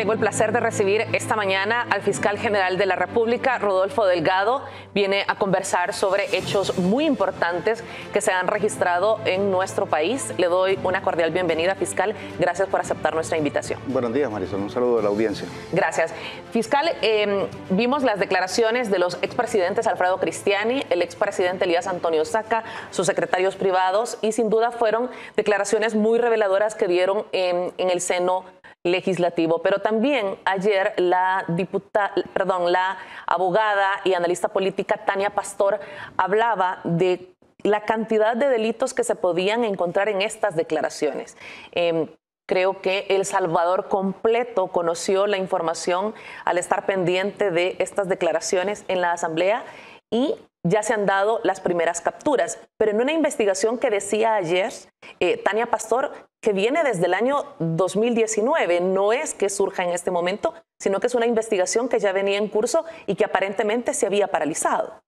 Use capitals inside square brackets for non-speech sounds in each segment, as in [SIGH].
Tengo el placer de recibir esta mañana al fiscal general de la República, Rodolfo Delgado. Viene a conversar sobre hechos muy importantes que se han registrado en nuestro país. Le doy una cordial bienvenida, fiscal. Gracias por aceptar nuestra invitación. Buenos días, Marisol. Un saludo a la audiencia. Gracias. Fiscal, em, vimos las declaraciones de los expresidentes Alfredo Cristiani, el expresidente Elías Antonio Saca, sus secretarios privados y sin duda fueron declaraciones muy reveladoras que dieron en, em, en el seno legislativo. Pero también ayer la diputada, perdón, la abogada y analista política Tania Pastor hablaba de la cantidad de delitos que se podían encontrar en estas declaraciones. Em, creo que El Salvador completo conoció la información al estar pendiente de estas declaraciones en la Asamblea y ya se han dado las primeras capturas. Pero en una investigación que decía ayer eh, Tania Pastor que viene desde el año 2019. No es que surja en este momento, sino que es una investigación que ya venía en curso y que aparentemente se había paralizado.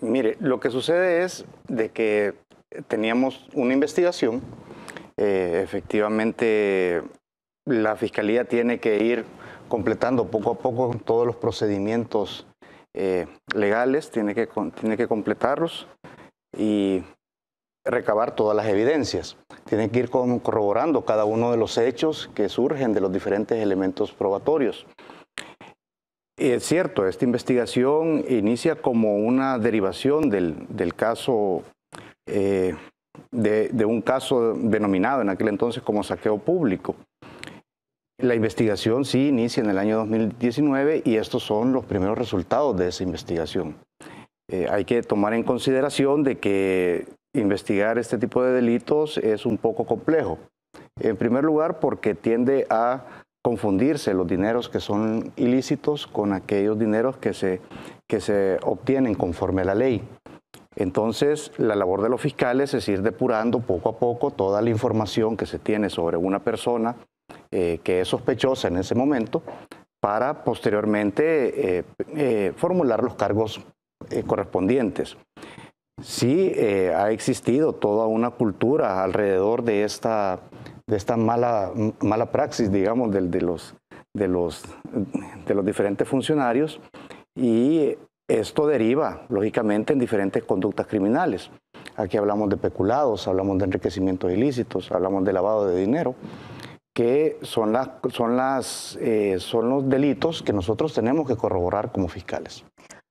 Mire, lo que sucede es de que teníamos una investigación, eh, efectivamente la Fiscalía tiene que ir completando poco a poco todos los procedimientos eh, legales, tiene que, tiene que completarlos y recabar todas las evidencias. Tienen que ir corroborando cada uno de los hechos que surgen de los diferentes elementos probatorios. es cierto, esta investigación inicia como una derivación del, caso, eh, de, un caso denominado en aquel entonces como saqueo público. La investigación sí inicia en el año 2019 y estos son los primeros resultados de esa investigación. Eh, hay que tomar en consideración de que investigar este tipo de delitos es un poco complejo. En primer lugar, porque tiende a confundirse los dineros que son ilícitos con aquellos dineros que se, que se obtienen conforme a la ley. Entonces, la labor de los fiscales es ir depurando poco a poco toda la información que se tiene sobre una persona eh, que es sospechosa en ese momento para posteriormente eh, eh, formular los cargos correspondientes. Sí, eh, ha existido toda una cultura alrededor de esta, mala, praxis, digamos, de, los, diferentes funcionarios y esto deriva, lógicamente, en diferentes conductas criminales. Aquí hablamos de peculados, hablamos de enriquecimientos ilícitos, hablamos de lavado de dinero, que son, eh, son los delitos que nosotros tenemos que corroborar como fiscales.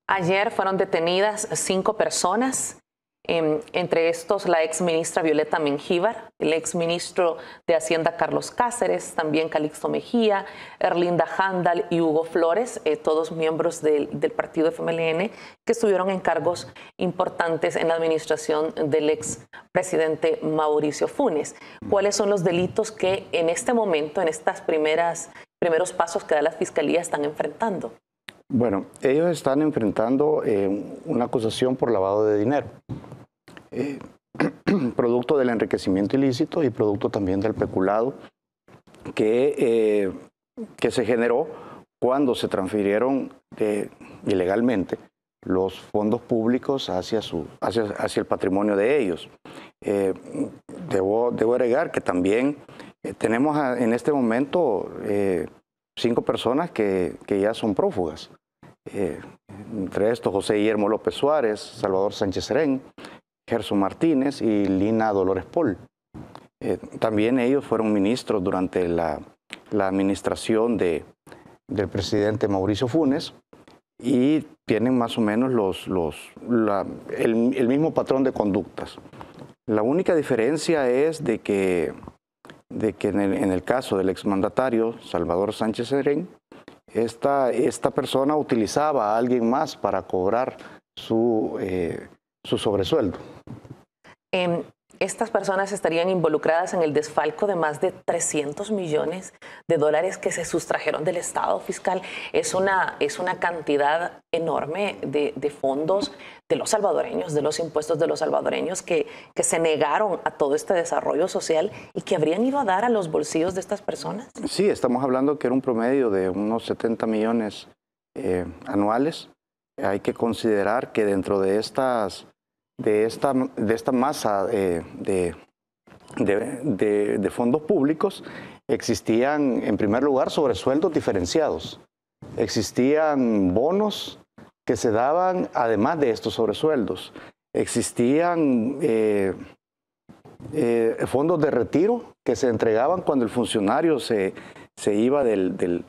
Ayer fueron detenidas cinco personas, em, entre estos la ex ministra Violeta Mengíbar, el ex ministro de Hacienda Carlos Cáceres, también Calixto Mejía, Erlinda Handal y Hugo Flores, eh, todos miembros del, partido FMLN, que estuvieron en cargos importantes en la administración del ex presidente Mauricio Funes. ¿Cuáles son los delitos que en este momento, en estos primeros pasos que da la fiscalía, están enfrentando? Bueno, ellos están enfrentando eh, una acusación por lavado de dinero, eh, [CLEARS THROAT] producto del enriquecimiento ilícito y producto también del peculado que, eh, se generó cuando se transfirieron ilegalmente los fondos públicos hacia, su, hacia, hacia el patrimonio de ellos. debo, agregar que también tenemos en este momento cinco personas que, ya son prófugas. Eh, entre estos José Guillermo López Suárez, Salvador Sánchez Serén, Gerson Martínez y Lina Dolores Paul. Eh, también ellos fueron ministros durante la, administración del presidente Mauricio Funes y tienen más o menos los, los, el, mismo patrón de conductas. La única diferencia es de que, de que en, el, en el caso del exmandatario Salvador Sánchez Serén, esta, esta persona utilizaba a alguien más para cobrar su, eh, su sobresueldo. Em, estas personas estarían involucradas en el desfalco de más de 300 millones de dólares que se sustrajeron del Estado fiscal. Es una, es una cantidad enorme de, fondos de los salvadoreños, de los impuestos de los salvadoreños que, que se negaron a todo este desarrollo social y que habrían ido a dar a los bolsillos de estas personas. Sí, estamos hablando que era un promedio de unos 70 millones eh, anuales. Hay que considerar que dentro de estas de esta, de esta masa de, fondos públicos existían, en primer lugar, sobresueldos diferenciados. Existían bonos que se daban además de estos sobresueldos. Existían eh, eh, fondos de retiro que se entregaban cuando el funcionario se, iba del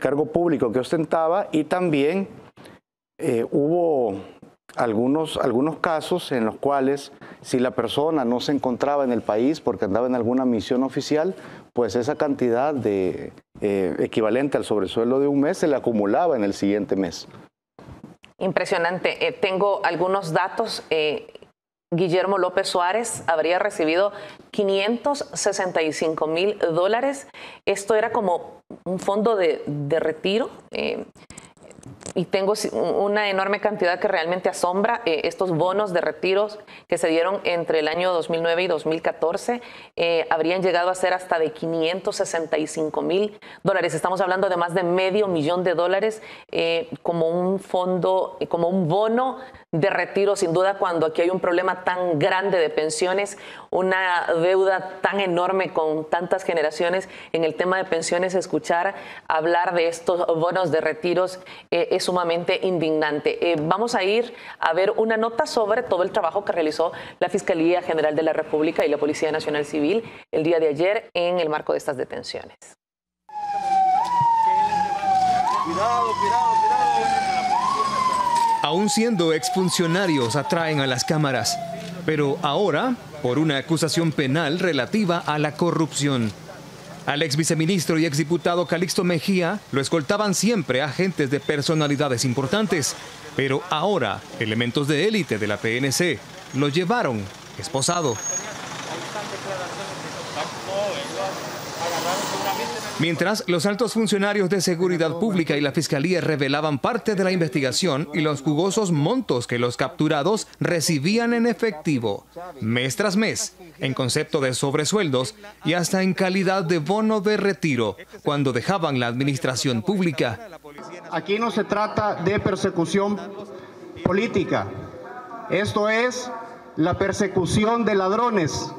cargo público que ostentaba y también eh, hubo algunos, algunos casos en los cuales si la persona no se encontraba en el país porque andaba en alguna misión oficial, pues esa cantidad de, eh, equivalente al sobresuelo de un mes se le acumulaba en el siguiente mes. Impresionante. Eh, tengo algunos datos. Guillermo López Suárez habría recibido 565 mil dólares. Esto era como un fondo de, de retiro y tengo una enorme cantidad que realmente asombra, eh, estos bonos de retiros que se dieron entre el año 2009 y 2014 eh, habrían llegado a ser hasta de 565 mil dólares. Estamos hablando de más de medio millón de dólares eh, como un fondo, como un bono de retiro, sin duda, cuando aquí hay un problema tan grande de pensiones, una deuda tan enorme con tantas generaciones en el tema de pensiones, escuchar hablar de estos bonos de retiros es sumamente indignante. Eh, vamos a ir a ver una nota sobre todo el trabajo que realizó la Fiscalía General de la República y la Policía Nacional Civil el día de ayer en el marco de estas detenciones. Aún siendo exfuncionarios atraen a las cámaras, pero ahora por una acusación penal relativa a la corrupción. Al ex viceministro y diputado Calixto Mejía lo escoltaban siempre agentes de personalidades importantes, pero ahora elementos de élite de la PNC lo llevaron esposado. Mientras, los altos funcionarios de seguridad pública y la fiscalía revelaban parte de la investigación y los jugosos montos que los capturados recibían en efectivo, mes tras mes, en concepto de sobresueldos y hasta en calidad de bono de retiro, cuando dejaban la administración pública. Aquí no se trata de persecución política, esto es la persecución de ladrones,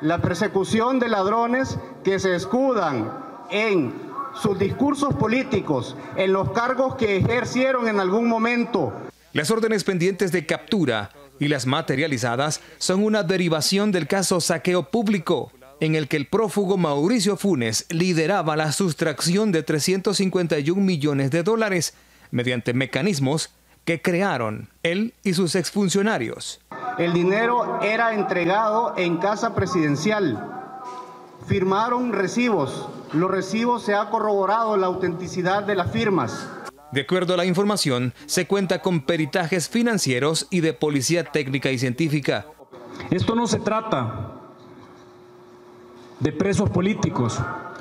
la persecución de ladrones que se escudan en sus discursos políticos, en los cargos que ejercieron en algún momento. Las órdenes pendientes de captura y las materializadas son una derivación del caso saqueo público, en el que el prófugo Mauricio Funes lideraba la sustracción de 351 millones de dólares mediante mecanismos que crearon él y sus exfuncionarios. El dinero era entregado en casa presidencial. Firmaron recibos los recibos se ha corroborado la autenticidad de las firmas. De acuerdo a la información, se cuenta con peritajes financieros y de policía técnica y científica. Esto no se trata de presos políticos,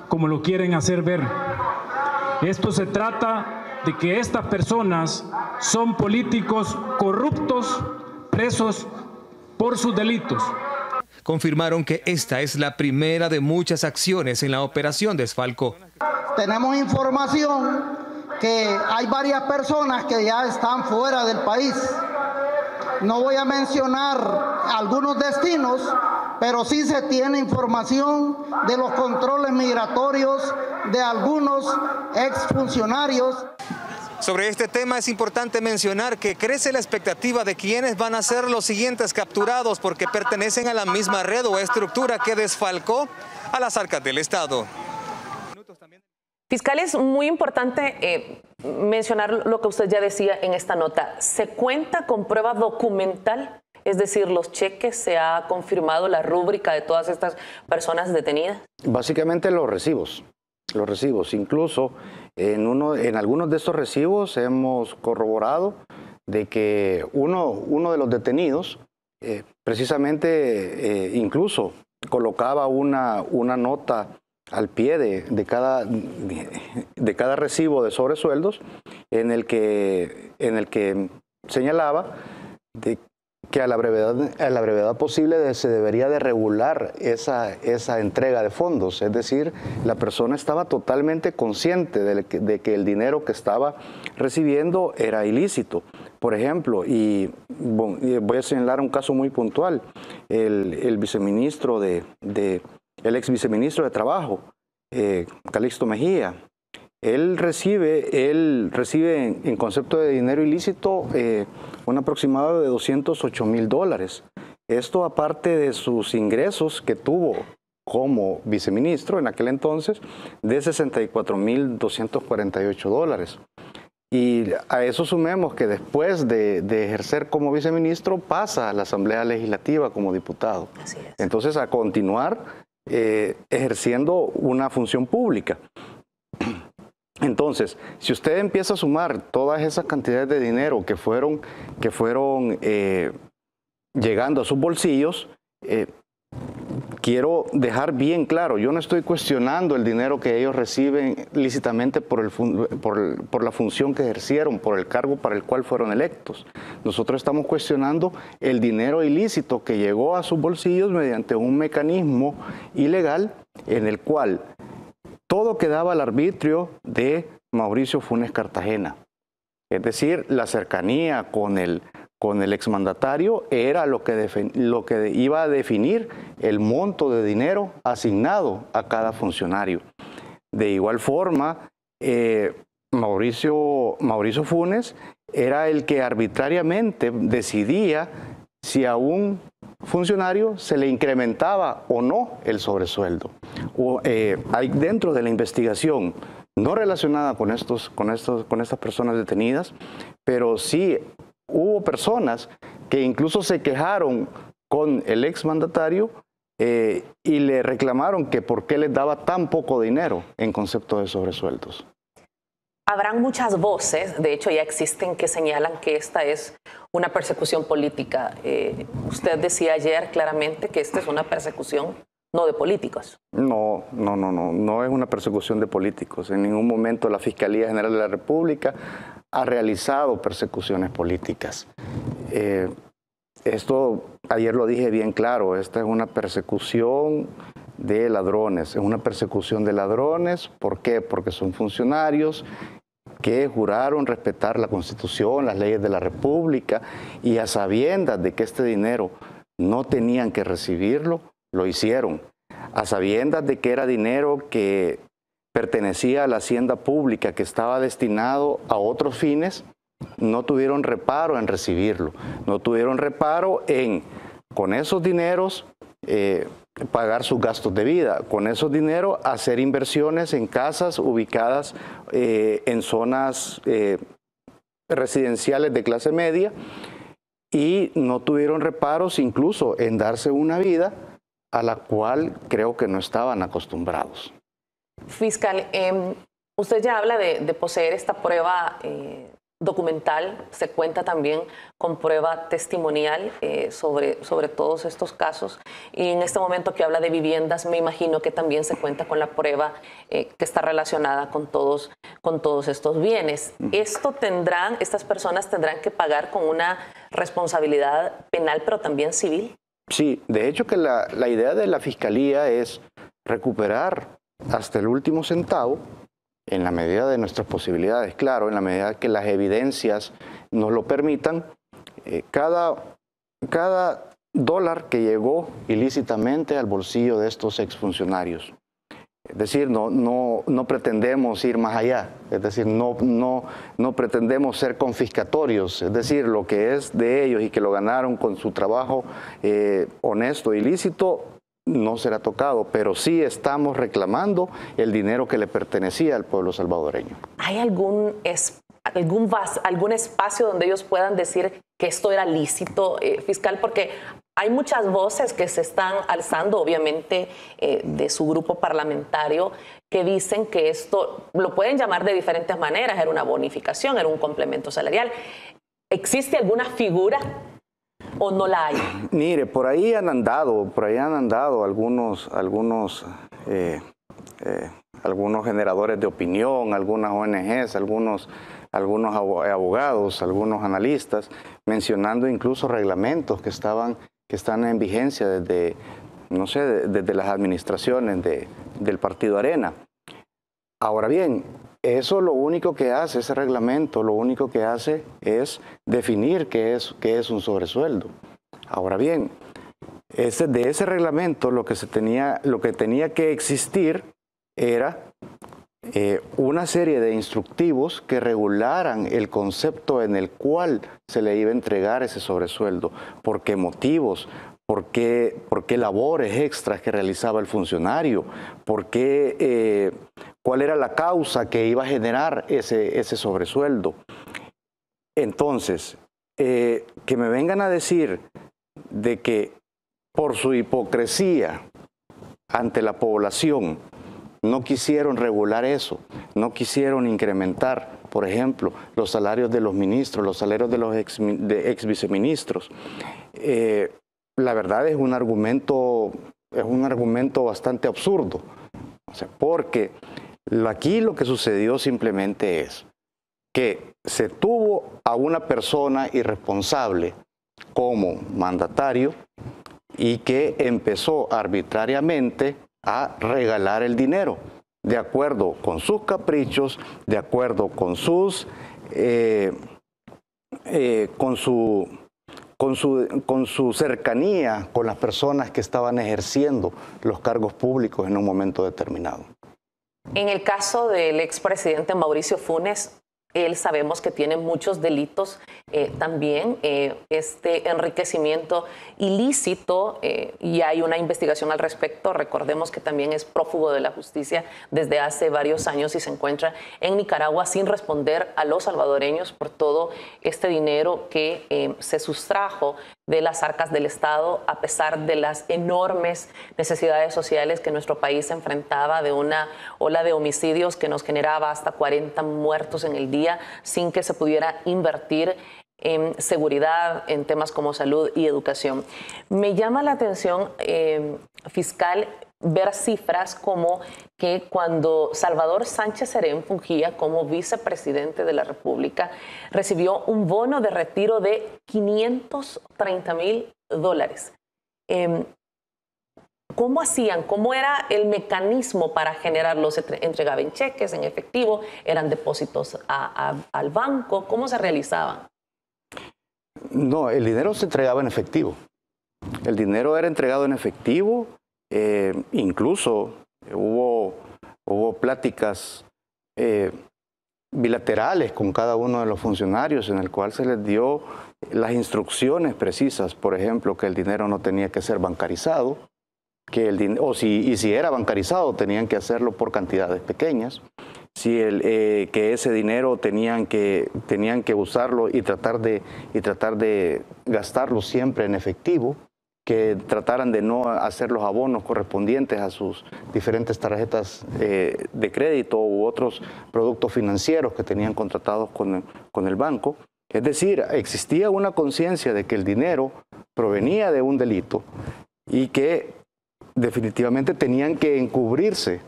como lo quieren hacer ver. Esto se trata de que estas personas son políticos corruptos, presos por sus delitos confirmaron que esta es la primera de muchas acciones en la operación Desfalco. Tenemos información que hay varias personas que ya están fuera del país. No voy a mencionar algunos destinos, pero sí se tiene información de los controles migratorios de algunos exfuncionarios. Sobre este tema es importante mencionar que crece la expectativa de quiénes van a ser los siguientes capturados porque pertenecen a la misma red o estructura que desfalcó a las arcas del Estado. Fiscal, es muy importante eh, mencionar lo que usted ya decía en esta nota. ¿Se cuenta con prueba documental? Es decir, los cheques, ¿se ha confirmado la rúbrica de todas estas personas detenidas? Básicamente los recibos los recibos. Incluso en, algunos de estos recibos hemos corroborado de que uno, uno de los detenidos eh, precisamente eh, incluso colocaba una, nota al pie de, cada, de cada recibo de sobresueldos en el que, en el que señalaba que a la brevedad, posible se debería de regular esa, entrega de fondos. Es decir, la persona estaba totalmente consciente de, que el dinero que estaba recibiendo era ilícito. Por ejemplo, y voy a señalar un caso muy puntual, el, el viceministro de, el ex viceministro de Trabajo, eh, Calixto Mejía, él recibe, él recibe en, concepto de dinero ilícito eh, un aproximado de 208 mil dólares. Esto aparte de sus ingresos que tuvo como viceministro en aquel entonces de 64 mil 248 dólares. Y a eso sumemos que después de, ejercer como viceministro pasa a la Asamblea Legislativa como diputado. Entonces a continuar eh, ejerciendo una función pública. Entonces, si usted empieza a sumar todas esas cantidades de dinero que fueron, eh, llegando a sus bolsillos, eh, quiero dejar bien claro, yo no estoy cuestionando el dinero que ellos reciben lícitamente por la función que ejercieron, por el cargo para el cual fueron electos. Nosotros estamos cuestionando el dinero ilícito que llegó a sus bolsillos mediante un mecanismo ilegal en el cual todo quedaba al arbitrio de Mauricio Funes Cartagena. Es decir, la cercanía con el, exmandatario era lo que, iba a definir el monto de dinero asignado a cada funcionario. De igual forma, eh, Mauricio, Mauricio Funes era el que arbitrariamente decidía si a un funcionario se le incrementaba o no el sobresueldo. Eh, hay dentro de la investigación no relacionada con, estas personas detenidas, pero sí hubo personas que incluso se quejaron con el exmandatario mandatario eh, y le reclamaron que por qué les daba tan poco dinero en concepto de sobresueldos. Habrán muchas voces, de hecho ya existen, que señalan que esta es una persecución política. Eh, usted decía ayer claramente que esta es una persecución no de políticos. No, no, no, no, no es una persecución de políticos. En ningún momento la Fiscalía General de la República ha realizado persecuciones políticas. Eh, esto ayer lo dije bien claro, esta es una persecución de ladrones, es una persecución de ladrones, ¿por qué? Porque son funcionarios que juraron respetar la Constitución, las leyes de la República y a sabiendas de que este dinero no tenían que recibirlo, lo hicieron. A sabiendas de que era dinero que pertenecía a la hacienda pública, que estaba destinado a otros fines, no tuvieron reparo en recibirlo, no tuvieron reparo en, con esos dineros, eh, pagar sus gastos de vida. Con esos dinero hacer inversiones en casas ubicadas eh, en zonas eh, residenciales de clase media y no tuvieron reparos incluso en darse una vida a la cual creo que no estaban acostumbrados. Fiscal, em, usted ya habla de, poseer esta prueba eh, documental se cuenta también con prueba testimonial eh, sobre, sobre todos estos casos. Y en este momento que habla de viviendas, me imagino que también se cuenta con la prueba eh, que está relacionada con todos, con todos estos bienes. Mm. Esto tendrán, estas personas tendrán que pagar con una responsabilidad penal, pero también civil. Sí, de hecho que la, la idea de la Fiscalía es recuperar hasta el último centavo en la medida de nuestras posibilidades, claro, en la medida que las evidencias nos lo permitan, eh, cada, cada dólar que llegó ilícitamente al bolsillo de estos exfuncionarios. Es decir, no, no, pretendemos ir más allá, es decir, no, no, no pretendemos ser confiscatorios, es decir, lo que es de ellos y que lo ganaron con su trabajo eh, honesto honesto, ilícito, no será tocado, pero sí estamos reclamando el dinero que le pertenecía al pueblo salvadoreño. ¿Hay algún, algún, vas, algún espacio donde ellos puedan decir que esto era lícito eh, fiscal? Porque hay muchas voces que se están alzando, obviamente, eh, de su grupo parlamentario, que dicen que esto lo pueden llamar de diferentes maneras, era una bonificación, era un complemento salarial. ¿Existe alguna figura o no la hay? [CLEARS THROAT] Mire, por ahí han andado, por ahí han andado algunos, algunos, eh, eh, algunos generadores de opinión, algunas ONGs, algunos algunos abogados, algunos analistas, mencionando incluso reglamentos que estaban, que están en vigencia desde, no sé, desde las administraciones del Partido Arena. Ahora bien, eso lo único que hace, ese reglamento, lo único que hace es definir qué es, es un sobresueldo. Ahora bien, de ese reglamento lo que, se tenía, lo que tenía que existir era eh, una serie de instructivos que regularan el concepto en el cual se le iba a entregar ese sobresueldo, por qué motivos, por qué, labores extras que realizaba el funcionario, por eh, cuál era la causa que iba a generar ese, ese sobresueldo. Entonces, eh, que me vengan a decir de que por su hipocresía ante la población no quisieron regular eso, no quisieron incrementar, por ejemplo, los salarios de los ministros, los salarios de los ex, viceministros. Eh, la verdad es un argumento, es un argumento bastante absurdo. porque aquí lo que sucedió simplemente es que se tuvo a una persona irresponsable como mandatario y que empezó arbitrariamente a regalar el dinero, de acuerdo con sus caprichos, de acuerdo con sus... Eh, eh, con su con su, cercanía con las personas que estaban ejerciendo los cargos públicos en un momento determinado. En el caso del expresidente Mauricio Funes, él sabemos que tiene muchos delitos eh, también, eh, este enriquecimiento ilícito, eh, y hay una investigación al respecto. Recordemos que también es prófugo de la justicia desde hace varios años y se encuentra en Nicaragua sin responder a los salvadoreños por todo este dinero que se sustrajo de las arcas del Estado, a pesar de las enormes necesidades sociales que nuestro país enfrentaba, de una ola de homicidios que nos generaba hasta 40 muertos en el día, sin que se pudiera invertir en seguridad, en temas como salud y educación. Me llama la atención, eh, fiscal, ver cifras como que cuando Salvador Sánchez Serén fungía como vicepresidente de la República, recibió un bono de retiro de 530 mil dólares. Em, ¿Cómo hacían? ¿Cómo era el mecanismo para generarlos? ¿Entregaban cheques en efectivo? ¿Eran depósitos al banco? ¿Cómo se realizaba? No, el dinero se entregaba en efectivo. El dinero era entregado en efectivo eh, incluso hubo, pláticas eh, bilaterales con cada uno de los funcionarios en el cual se les dio las instrucciones precisas, por ejemplo, que el dinero no tenía que ser bancarizado, que o si, y si era bancarizado tenían que hacerlo por cantidades pequeñas, si el, eh, que ese dinero tenían que, tenían que usarlo y y tratar de gastarlo siempre en efectivo que trataran de no hacer los abonos correspondientes a sus diferentes tarjetas eh, de crédito u otros productos financieros que tenían contratados con el, con el banco. Es decir, existía una conciencia de que el dinero provenía de un delito y que definitivamente tenían que encubrirse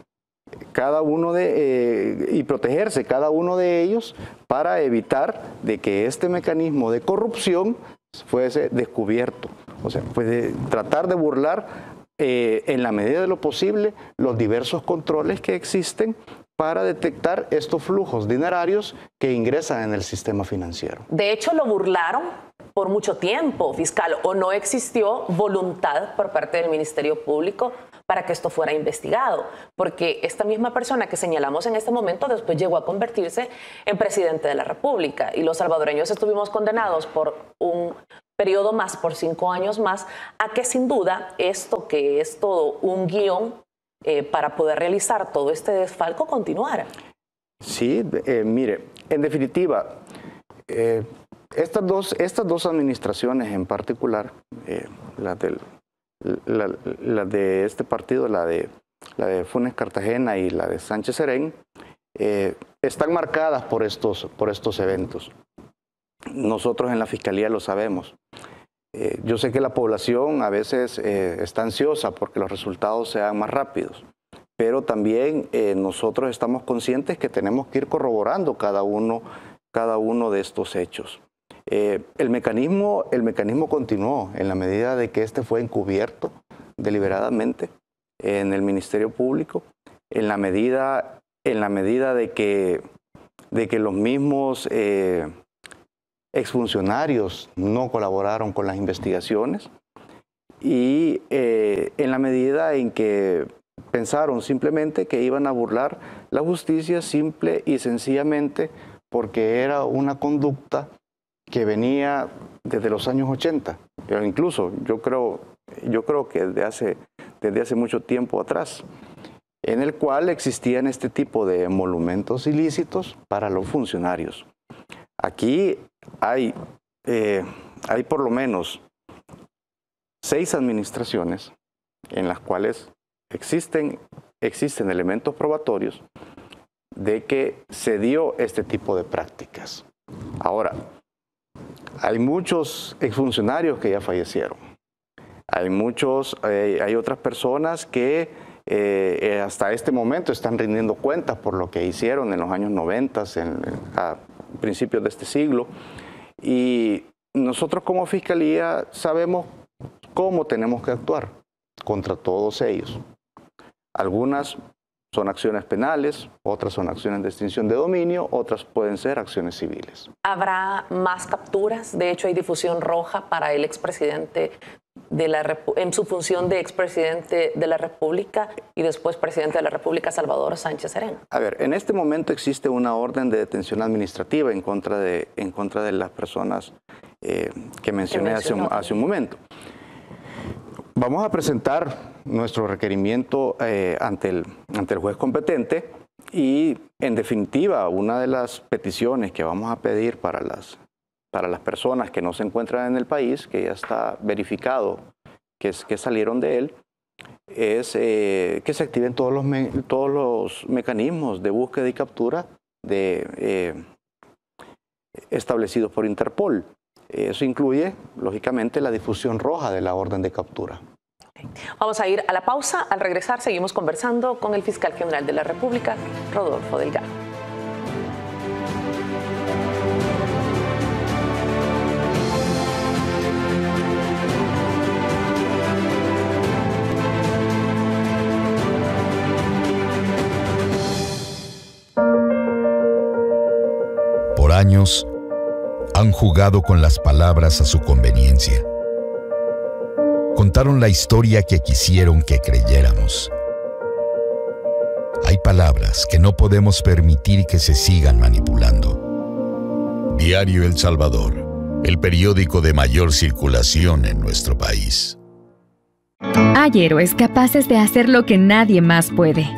cada uno de eh, y protegerse cada uno de ellos para evitar de que este mecanismo de corrupción fuese descubierto. O sea, pues tratar de burlar eh, en la medida de lo posible los diversos controles que existen para detectar estos flujos dinerarios que ingresan en el sistema financiero. De hecho, lo burlaron por mucho tiempo, fiscal, o no existió voluntad por parte del Ministerio Público para que esto fuera investigado, porque esta misma persona que señalamos en este momento después llegó a convertirse en presidente de la República y los salvadoreños estuvimos condenados por un periodo más, por cinco años más, a que sin duda esto que es todo un guión eh, para poder realizar todo este desfalco continuara. Sí, eh, mire, en definitiva, eh, estas, dos, estas dos administraciones en particular, eh, la, la, de este partido, la de, la de Funes Cartagena y la de Sánchez Serén, eh, están marcadas por estos, por estos eventos. Nosotros en la Fiscalía lo sabemos. Eh, yo sé que la población a veces está ansiosa porque los resultados sean más rápidos, pero también nosotros estamos conscientes que tenemos que ir corroborando cada uno, cada uno de estos hechos. Eh, el, mecanismo, el mecanismo continuó en la medida de que este fue encubierto deliberadamente en el Ministerio Público, en la medida, en la medida de, que, de que los mismos eh, exfuncionarios no colaboraron con las investigaciones y eh, en la medida en que pensaron simplemente que iban a burlar la justicia simple y sencillamente porque era una conducta que venía desde los años 80, incluso yo creo, yo creo que desde hace, desde hace mucho tiempo atrás, en el cual existían este tipo de monumentos ilícitos para los funcionarios. Aquí hay, eh, hay por lo menos seis administraciones en las cuales existen, existen elementos probatorios de que se dio este tipo de prácticas. Ahora, hay muchos exfuncionarios que ya fallecieron. Hay muchos, eh, hay otras personas que eh, eh, hasta este momento están rindiendo cuentas por lo que hicieron en los años 90, en, a principios de este siglo. Y nosotros como Fiscalía sabemos cómo tenemos que actuar contra todos ellos. Algunas son acciones penales, otras son acciones de extinción de dominio, otras pueden ser acciones civiles. ¿Habrá más capturas? De hecho, hay difusión roja para el expresidente de la, en su función de expresidente de la República y después presidente de la República, Salvador Sánchez Serena. A ver, en este momento existe una orden de detención administrativa en contra de, en contra de las personas eh, que mencioné hace hace un momento. Vamos a presentar nuestro requerimiento eh, ante, el, ante el juez competente y, en definitiva, una de las peticiones que vamos a pedir para las, para las personas que no se encuentran en el país, que ya está verificado que, salieron de él, es eh, que se activen todos los, todos los mecanismos de búsqueda y captura de, eh, establecidos por Interpol. Eso incluye, lógicamente, la difusión roja de la orden de captura. Vamos a ir a la pausa. Al regresar seguimos conversando con el fiscal general de la República, Rodolfo Delgado. han jugado con las palabras a su conveniencia. Contaron la historia que quisieron que creyéramos. Hay palabras que no podemos permitir que se sigan manipulando. Diario El Salvador, el periódico de mayor circulación en nuestro país. Hay héroes capaces de hacer lo que nadie más puede.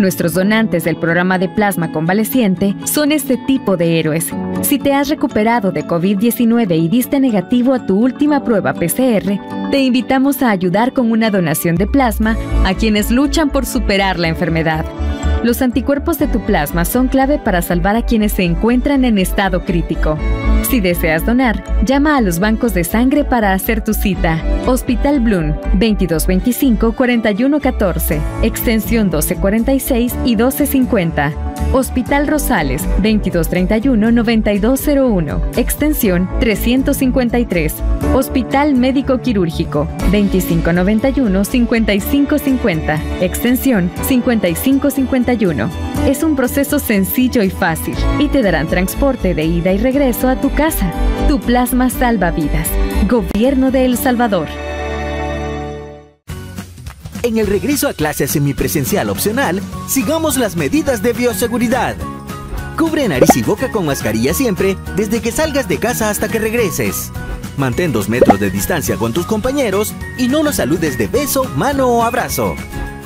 Nuestros donantes del programa de plasma convaleciente son este tipo de héroes si te has recuperado de COVID-19 y diste negativo a tu última prueba PCR, te invitamos a ayudar con una donación de plasma a quienes luchan por superar la enfermedad. Los anticuerpos de tu plasma son clave para salvar a quienes se encuentran en estado crítico. Si deseas donar, llama a los bancos de sangre para hacer tu cita. Hospital Blum, 2225-4114, extensión 1246 y 1250. Hospital Rosales, 2231-9201, extensión 353. Hospital Médico Quirúrgico 2591-5550, extensión 5551. Es un proceso sencillo y fácil y te darán transporte de ida y regreso a tu casa. Tu plasma salva vidas. Gobierno de El Salvador. En el regreso a clases semipresencial opcional, sigamos las medidas de bioseguridad. Cubre nariz y boca con mascarilla siempre, desde que salgas de casa hasta que regreses mantén dos metros de distancia con tus compañeros y no los saludes de beso, mano o abrazo.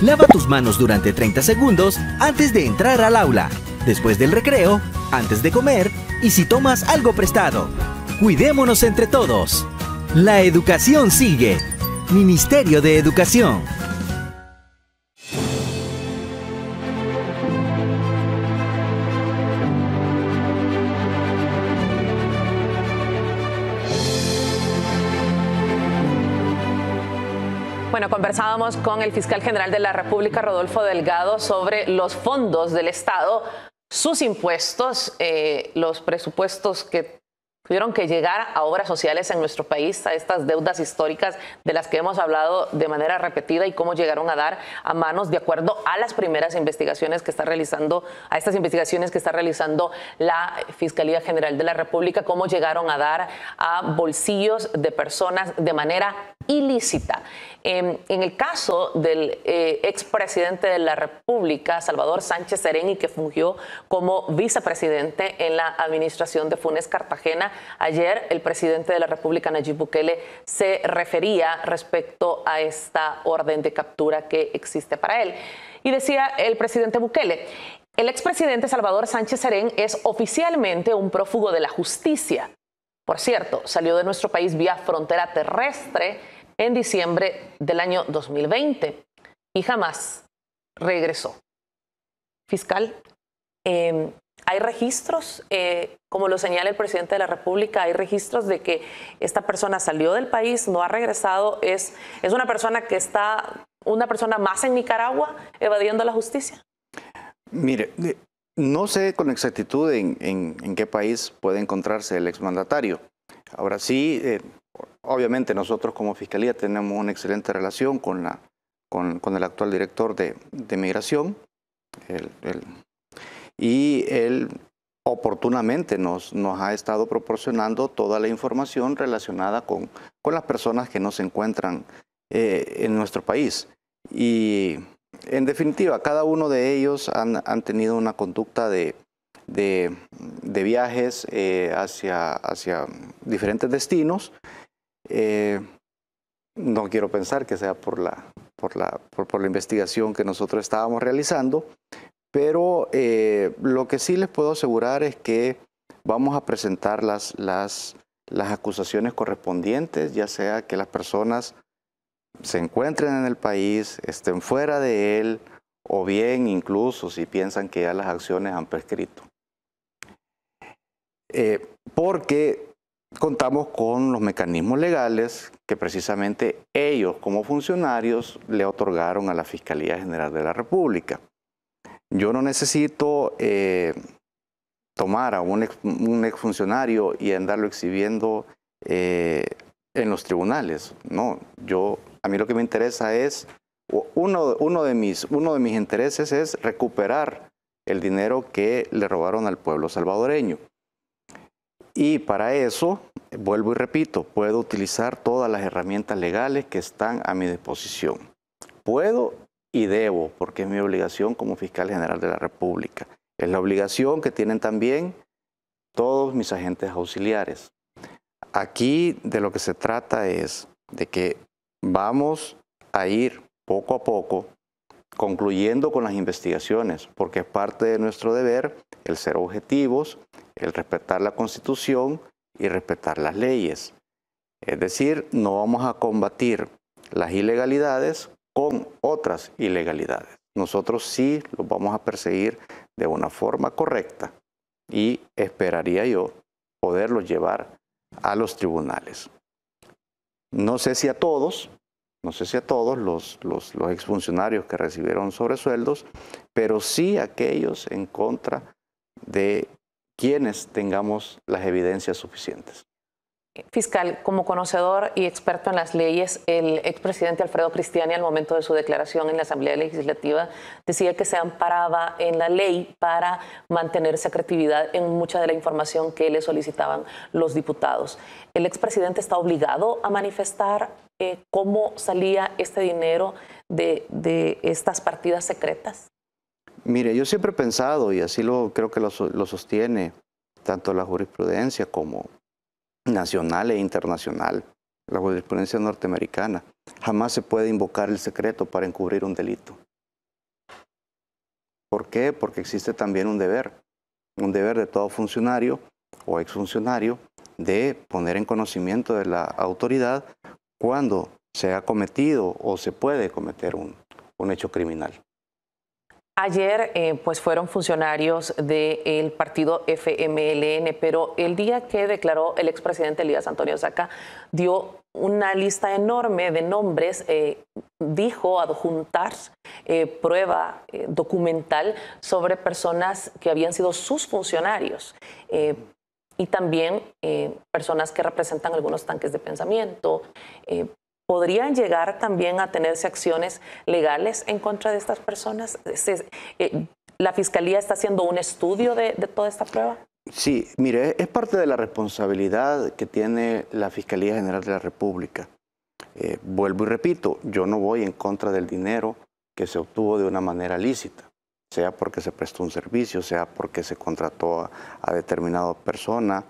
Lava tus manos durante 30 segundos antes de entrar al aula, después del recreo, antes de comer y si tomas algo prestado. Cuidémonos entre todos. La educación sigue. Ministerio de Educación. con el fiscal general de la República, Rodolfo Delgado, sobre los fondos del Estado, sus impuestos, eh, los presupuestos que tuvieron que llegar a obras sociales en nuestro país, a estas deudas históricas de las que hemos hablado de manera repetida y cómo llegaron a dar a manos de acuerdo a las primeras investigaciones que está realizando, a estas investigaciones que está realizando la Fiscalía General de la República, cómo llegaron a dar a bolsillos de personas de manera ilícita. Em, en el caso del ex eh, expresidente de la República, Salvador Sánchez y que fungió como vicepresidente en la administración de Funes Cartagena, ayer el presidente de la República, Nayib Bukele, se refería respecto a esta orden de captura que existe para él. Y decía el presidente Bukele, el expresidente Salvador Sánchez Serén es oficialmente un prófugo de la justicia. Por cierto, salió de nuestro país vía frontera terrestre en diciembre del año 2020 y jamás regresó. Fiscal, em, hay registros, eh, como lo señala el presidente de la República, hay registros de que esta persona salió del país, no ha regresado, es, es una persona que está, una persona más en Nicaragua evadiendo la justicia. Mire, eh, no sé con exactitud en, qué país puede encontrarse el exmandatario. Ahora sí, eh, obviamente nosotros como Fiscalía tenemos una excelente relación con, la, con, el actual director de, Migración y él oportunamente nos, nos ha estado proporcionando toda la información relacionada con, las personas que nos encuentran eh, en nuestro país. Y en definitiva, cada uno de ellos han, tenido una conducta de, viajes eh, hacia, hacia diferentes destinos eh, no quiero pensar que sea por la, por la, por, la investigación que nosotros estábamos realizando, pero eh, lo que sí les puedo asegurar es que vamos a presentar las, las, las acusaciones correspondientes, ya sea que las personas se encuentren en el país, estén fuera de él, o bien incluso si piensan que ya las acciones han prescrito. Eh, porque contamos con los mecanismos legales que precisamente ellos como funcionarios le otorgaron a la Fiscalía General de la República. Yo no necesito eh, tomar a un, exfuncionario y andarlo exhibiendo eh, en los tribunales. No, yo, a mí lo que me interesa es, uno, de mis, uno de mis intereses es recuperar el dinero que le robaron al pueblo salvadoreño. Y para eso, vuelvo y repito, puedo utilizar todas las herramientas legales que están a mi disposición. Puedo y debo, porque es mi obligación como fiscal general de la República. Es la obligación que tienen también todos mis agentes auxiliares. Aquí de lo que se trata es de que vamos a ir poco a poco concluyendo con las investigaciones, porque es parte de nuestro deber el ser objetivos el respetar la constitución y respetar las leyes. Es decir, no vamos a combatir las ilegalidades con otras ilegalidades. Nosotros sí los vamos a perseguir de una forma correcta y esperaría yo poderlos llevar a los tribunales. No sé si a todos, no sé si a todos los, los, los exfuncionarios que recibieron sobresueldos, pero sí aquellos en contra de quienes tengamos las evidencias suficientes. Fiscal, como conocedor y experto en las leyes, el expresidente Alfredo Cristiani al momento de su declaración en la Asamblea Legislativa decía que se amparaba en la ley para mantener secretividad en mucha de la información que le solicitaban los diputados. ¿El expresidente está obligado a manifestar eh, cómo salía este dinero de estas partidas secretas? Mire, yo siempre he pensado, y así lo creo que lo, sostiene tanto la jurisprudencia como nacional e internacional, la jurisprudencia norteamericana, jamás se puede invocar el secreto para encubrir un delito. ¿Por qué? Porque existe también un deber, un deber de todo funcionario o exfuncionario de poner en conocimiento de la autoridad cuando se ha cometido o se puede cometer un hecho criminal. Ayer eh, pues fueron funcionarios del partido FMLN, pero el día que declaró el expresidente Elías Antonio Saca dio una lista enorme de nombres, eh, dijo adjuntar eh, prueba documental sobre personas que habían sido sus funcionarios y también personas que representan algunos tanques de pensamiento, podrían llegar también a tenerse acciones legales en contra de estas personas. Eh, ¿La Fiscalía está haciendo un estudio de, toda esta prueba? Sí, mire, es parte de la responsabilidad que tiene la Fiscalía General de la República. Eh, vuelvo y repito, yo no voy en contra del dinero que se obtuvo de una manera lícita, sea porque se prestó un servicio, sea porque se contrató a determinada persona,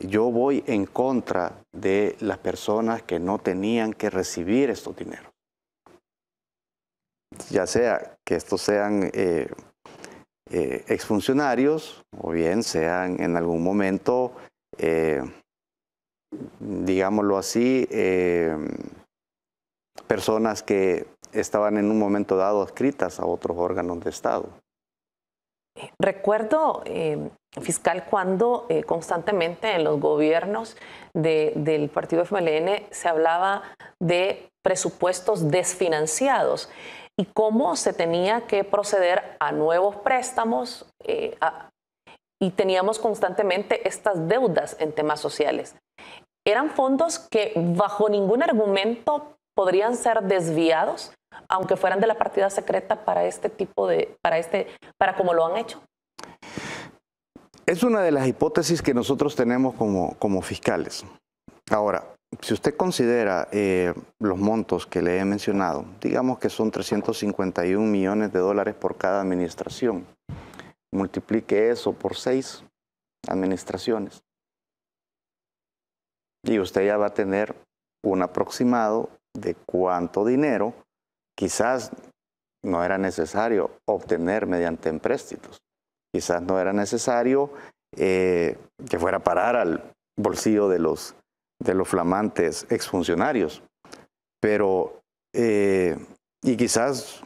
yo voy en contra de las personas que no tenían que recibir estos dinero, Ya sea que estos sean eh, eh, exfuncionarios o bien sean en algún momento, eh, digámoslo así, personas que estaban en un momento dado adscritas a otros órganos de Estado. Recuerdo, eh, fiscal, cuando eh, constantemente en los gobiernos del partido FMLN se hablaba de presupuestos desfinanciados y cómo se tenía que proceder a nuevos préstamos eh, y teníamos constantemente estas deudas en temas sociales. Eran fondos que bajo ningún argumento podrían ser desviados aunque fueran de la partida secreta para este tipo de, para este, para como lo han hecho? Es una de las hipótesis que nosotros tenemos como, como fiscales. Ahora, si usted considera eh, los montos que le he mencionado, digamos que son 351 millones de dólares por cada administración, multiplique eso por seis administraciones y usted ya va a tener un aproximado de cuánto dinero Quizás no era necesario obtener mediante empréstitos. Quizás no era necesario eh, que fuera a parar al bolsillo de los, de los flamantes exfuncionarios. Pero, eh, y quizás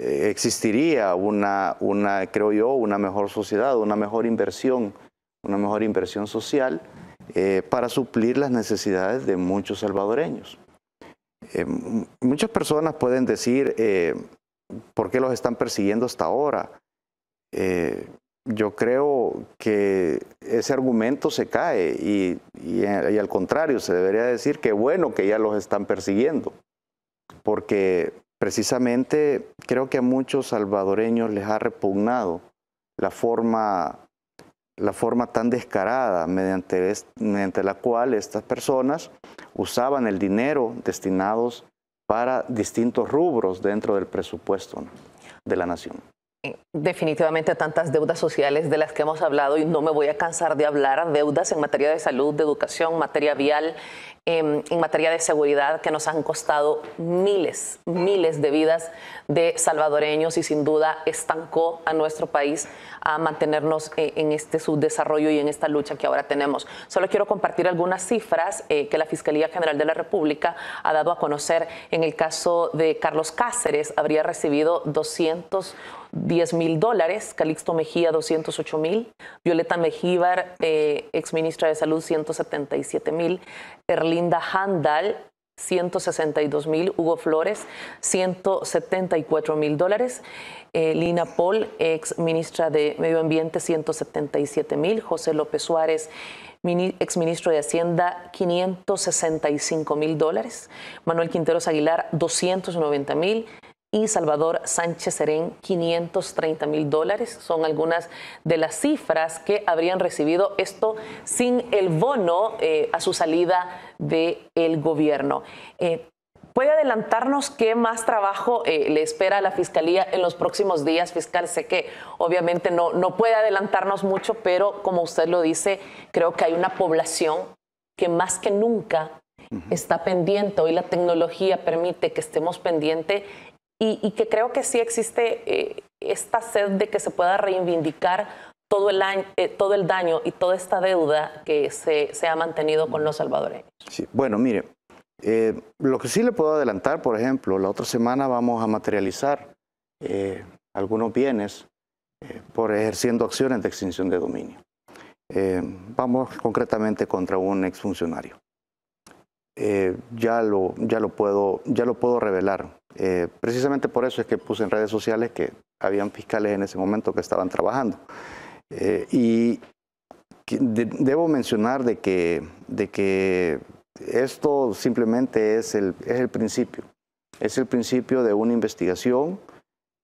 eh, existiría una, una, creo yo, una mejor sociedad, una mejor inversión, una mejor inversión social para suplir las necesidades de muchos salvadoreños. Eh, muchas personas pueden decir, eh, ¿por qué los están persiguiendo hasta ahora? Eh, yo creo que ese argumento se cae y, y, al contrario, se debería decir que bueno que ya los están persiguiendo, porque precisamente creo que a muchos salvadoreños les ha repugnado la forma la forma tan descarada mediante, la cual estas personas usaban el dinero destinados para distintos rubros dentro del presupuesto de la nación definitivamente tantas deudas sociales de las que hemos hablado y no me voy a cansar de hablar, deudas en materia de salud, de educación, materia vial, em, en, materia de seguridad que nos han costado miles, miles de vidas de salvadoreños y sin duda estancó a nuestro país a mantenernos eh, en este subdesarrollo y en esta lucha que ahora tenemos. Solo quiero compartir algunas cifras eh, que la Fiscalía General de la República ha dado a conocer. En el caso de Carlos Cáceres, habría recibido 200 10 mil dólares, Calixto Mejía 208 mil, Violeta Mejíbar, ex eh, ministra de Salud 177 mil, Erlinda Handal 162 mil, Hugo Flores 174 mil dólares, eh, Lina Paul, ex ministra de Medio Ambiente 177 mil, José López Suárez ex ministro de Hacienda, 565 mil dólares. Manuel Quinteros Aguilar, 290 mil y Salvador Sánchez Serén 530 mil dólares. Son algunas de las cifras que habrían recibido esto sin el bono eh, a su salida del gobierno. Eh, ¿Puede adelantarnos qué más trabajo eh, le espera a la Fiscalía en los próximos días, fiscal? Sé que obviamente no, no puede adelantarnos mucho, pero como usted lo dice, creo que hay una población que más que nunca está pendiente. Hoy la tecnología permite que estemos pendientes y, que creo que sí existe eh, esta sed de que se pueda reivindicar todo el, año, eh, todo el daño y toda esta deuda que se, se ha mantenido con los salvadoreños. bueno, mire, eh, lo que sí le puedo adelantar, por ejemplo, la otra semana vamos a materializar algunos bienes por ejerciendo acciones de extinción de dominio. vamos concretamente contra un exfuncionario. ya, lo, ya, lo puedo, ya lo puedo revelar. Eh, precisamente por eso es que puse en redes sociales que habían fiscales en ese momento que estaban trabajando. Eh, y debo mencionar de que, de que esto simplemente es el, es el principio. Es el principio de una investigación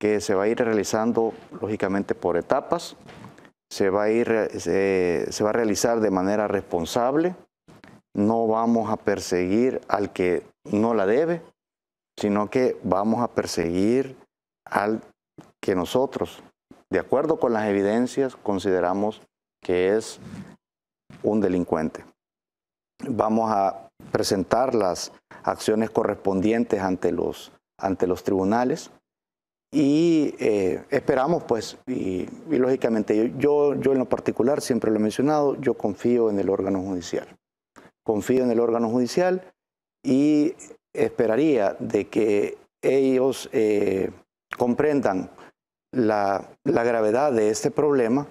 que se va a ir realizando lógicamente por etapas, se va a, ir, eh, se va a realizar de manera responsable, no vamos a perseguir al que no la debe, sino que vamos a perseguir al que nosotros, de acuerdo con las evidencias, consideramos que es un delincuente. Vamos a presentar las acciones correspondientes ante los, ante los tribunales y eh, esperamos, pues, y, lógicamente yo, yo en lo particular, siempre lo he mencionado, yo confío en el órgano judicial. Confío en el órgano judicial y esperaría de que ellos eh, comprendan la, gravedad de este problema.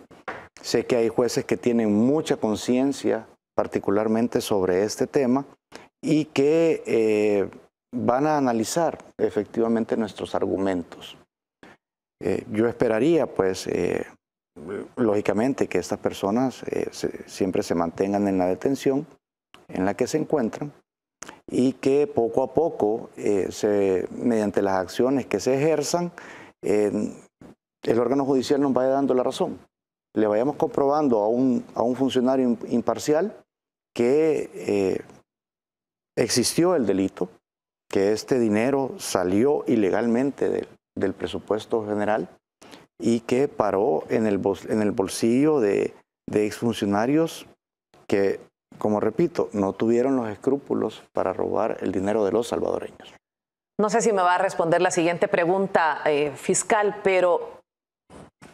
Sé que hay jueces que tienen mucha conciencia particularmente sobre este tema y que eh, van a analizar efectivamente nuestros argumentos. Eh, yo esperaría, pues, lógicamente, que estas personas siempre se mantengan en la detención en la que se encuentran y que poco a poco, eh, mediante las acciones que se ejerzan, eh, el órgano judicial nos vaya dando la razón. Le vayamos comprobando a un, funcionario imparcial que eh, existió el delito, que este dinero salió ilegalmente del presupuesto general y que paró en el, en el bolsillo de, de exfuncionarios que como repito, no tuvieron los escrúpulos para robar el dinero de los salvadoreños. No sé si me va a responder la siguiente pregunta, eh, fiscal, pero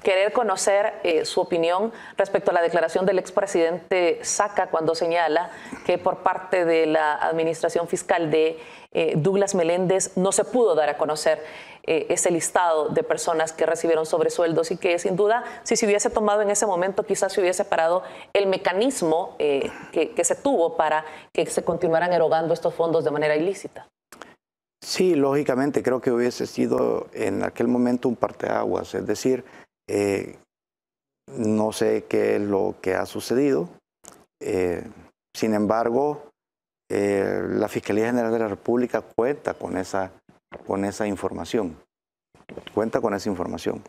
querer conocer eh, su opinión respecto a la declaración del expresidente Saca cuando señala que por parte de la administración fiscal de eh, Douglas Meléndez no se pudo dar a conocer eh, ese listado de personas que recibieron sobresueldos y que sin duda, si se hubiese tomado en ese momento, quizás se hubiese parado el mecanismo eh, que, se tuvo para que se continuaran erogando estos fondos de manera ilícita. Sí, lógicamente, creo que hubiese sido en aquel momento un parteaguas. Es decir, eh, no sé qué es lo que ha sucedido. sin embargo, la Fiscalía General de la República cuenta con esa con esa información, cuenta con esa información.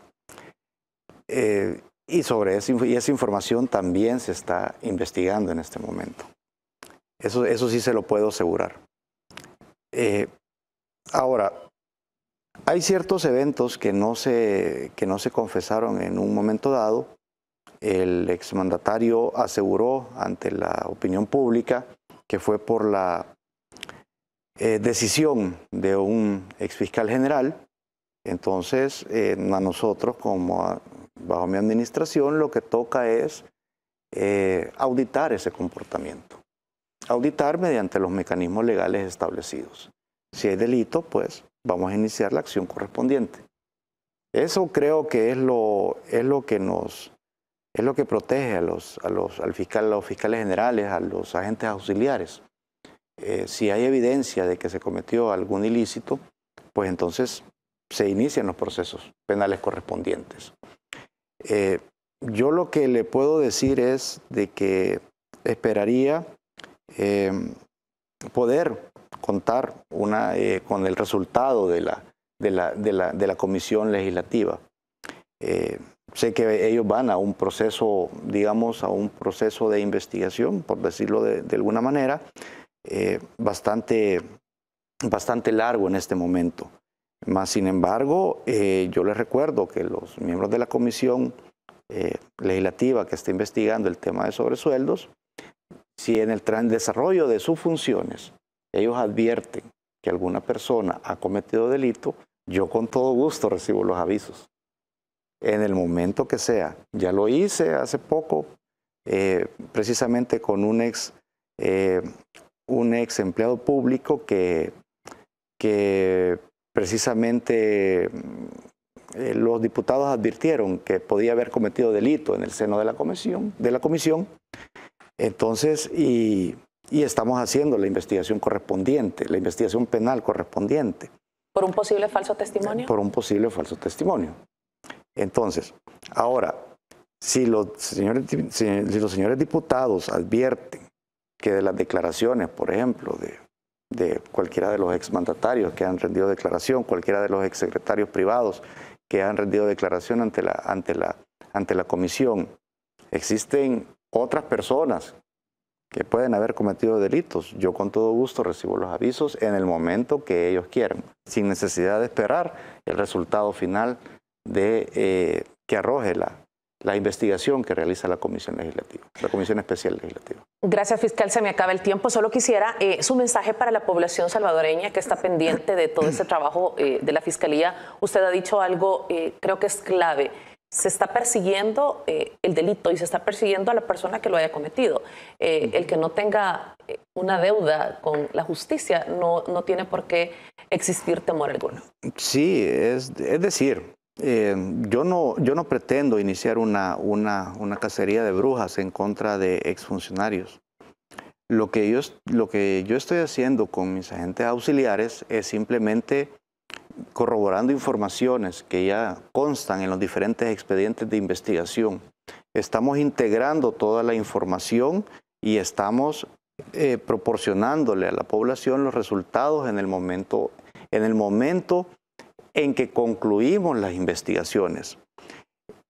Eh, y sobre esa, información también se está investigando en este momento. Eso, eso sí se lo puedo asegurar. Eh, ahora, hay ciertos eventos que no, se, que no se confesaron en un momento dado. El exmandatario aseguró ante la opinión pública que fue por la eh, decisión de un exfiscal general, entonces eh, a nosotros como bajo mi administración lo que toca es eh, auditar ese comportamiento, auditar mediante los mecanismos legales establecidos. Si hay delito, pues vamos a iniciar la acción correspondiente. Eso creo que es lo, es lo que nos es lo que protege los, los, al fiscal, a los fiscales generales, a los agentes auxiliares eh, si hay evidencia de que se cometió algún ilícito, pues entonces se inician los procesos penales correspondientes. Eh, yo lo que le puedo decir es de que esperaría eh, poder contar con el resultado de la, de la, de la, comisión legislativa. sé que ellos van a un proceso, digamos, a un proceso de investigación, por decirlo de, alguna manera, eh, bastante, bastante largo en este momento. sin embargo, eh, yo les recuerdo que los miembros de la comisión eh, legislativa que está investigando el tema de sobresueldos, si en el desarrollo de sus funciones ellos advierten que alguna persona ha cometido delito, yo con todo gusto recibo los avisos. En el momento que sea. Ya lo hice hace poco, precisamente con un ex un ex empleado público que, que precisamente eh, los diputados advirtieron que podía haber cometido delito en el seno de la comisión, de la comisión. Entonces, y, y estamos haciendo la investigación correspondiente, la investigación penal correspondiente. ¿Por un posible falso testimonio? Por un posible falso testimonio. Entonces, ahora, si los señores, si los señores diputados advierten que de las declaraciones, por ejemplo, de, cualquiera de los exmandatarios que han rendido declaración, cualquiera de los exsecretarios privados que han rendido declaración ante la, ante la, ante la comisión. Existen otras personas que pueden haber cometido delitos. Yo con todo gusto recibo los avisos en el momento que ellos quieran, sin necesidad de esperar el resultado final de, eh, que arroje la, la investigación que realiza la Comisión Legislativa, la Comisión Especial Legislativa. Gracias, fiscal. Se me acaba el tiempo. Solo quisiera eh, su mensaje para la población salvadoreña que está pendiente de todo ese trabajo eh, de la Fiscalía. Usted ha dicho algo, eh, creo que es clave. Se está persiguiendo el delito y se está persiguiendo a la persona que lo haya cometido. el que no tenga una deuda con la justicia no, no tiene por qué existir temor alguno. Sí, es decir, eh, yo, no, yo no pretendo iniciar una, una, una cacería de brujas en contra de exfuncionarios. Lo que, yo, lo que yo estoy haciendo con mis agentes auxiliares es simplemente corroborando informaciones que ya constan en los diferentes expedientes de investigación. Estamos integrando toda la información y estamos eh, proporcionándole a la población los resultados en el momento, en el momento en que concluimos las investigaciones.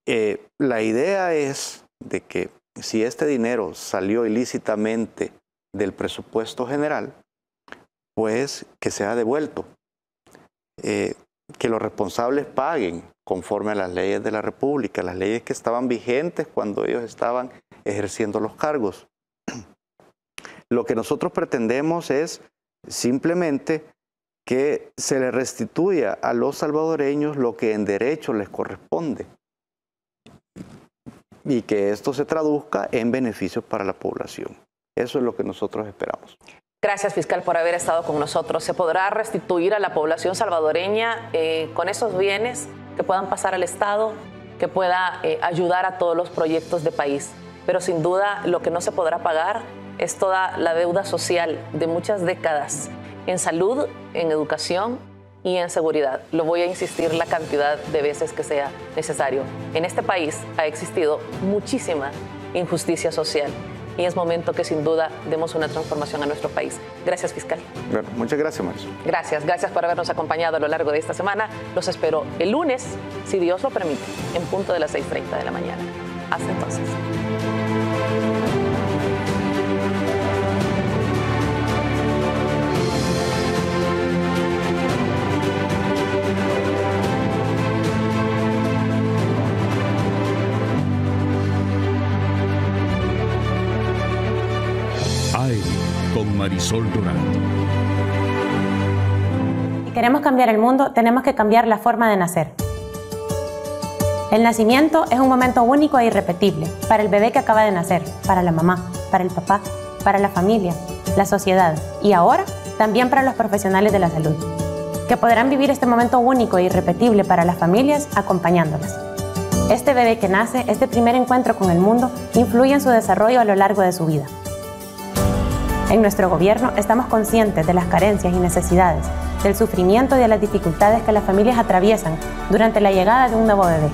Eh, la idea es de que si este dinero salió ilícitamente del presupuesto general, pues que sea devuelto, eh, que los responsables paguen conforme a las leyes de la República, las leyes que estaban vigentes cuando ellos estaban ejerciendo los cargos. [CLEARS THROAT] Lo que nosotros pretendemos es simplemente que se le restituya a los salvadoreños lo que en derecho les corresponde y que esto se traduzca en beneficios para la población. Eso es lo que nosotros esperamos. Gracias, fiscal, por haber estado con nosotros. ¿Se podrá restituir a la población salvadoreña eh, con esos bienes que puedan pasar al Estado, que pueda eh, ayudar a todos los proyectos de país? Pero sin duda, lo que no se podrá pagar es toda la deuda social de muchas décadas en salud, en educación y en seguridad. Lo voy a insistir la cantidad de veces que sea necesario. En este país ha existido muchísima injusticia social y es momento que sin duda demos una transformación a nuestro país. Gracias, fiscal. muchas gracias, Maris. Gracias, gracias por habernos acompañado a lo largo de esta semana. Los espero el lunes, si Dios lo permite, en punto de las 6.30 de la mañana. Hasta entonces. Sol Si queremos cambiar el mundo, tenemos que cambiar la forma de nacer. El nacimiento es un momento único e irrepetible para el bebé que acaba de nacer, para la mamá, para el papá, para la familia, la sociedad y ahora también para los profesionales de la salud, que podrán vivir este momento único e irrepetible para las familias acompañándolas. Este bebé que nace, este primer encuentro con el mundo, influye en su desarrollo a lo largo de su vida. En nuestro gobierno estamos conscientes de las carencias y necesidades, del sufrimiento y de las dificultades que las familias atraviesan durante la llegada de un nuevo bebé.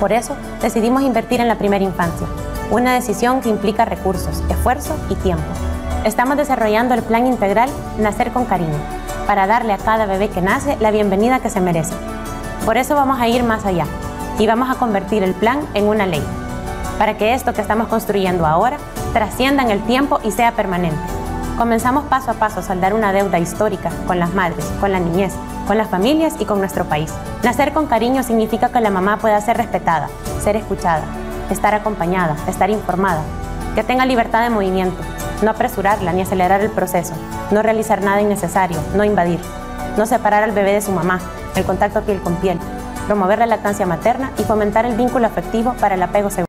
Por eso decidimos invertir en la primera infancia, una decisión que implica recursos, esfuerzo y tiempo. Estamos desarrollando el plan integral Nacer con Cariño, para darle a cada bebé que nace la bienvenida que se merece. Por eso vamos a ir más allá y vamos a convertir el plan en una ley, para que esto que estamos construyendo ahora trascienda en el tiempo y sea permanente. Comenzamos paso a paso a saldar una deuda histórica con las madres, con la niñez, con las familias y con nuestro país. Nacer con cariño significa que la mamá pueda ser respetada, ser escuchada, estar acompañada, estar informada, que tenga libertad de movimiento, no apresurarla ni acelerar el proceso, no realizar nada innecesario, no invadir, no separar al bebé de su mamá, el contacto piel con piel, promover la lactancia materna y fomentar el vínculo afectivo para el apego seguro.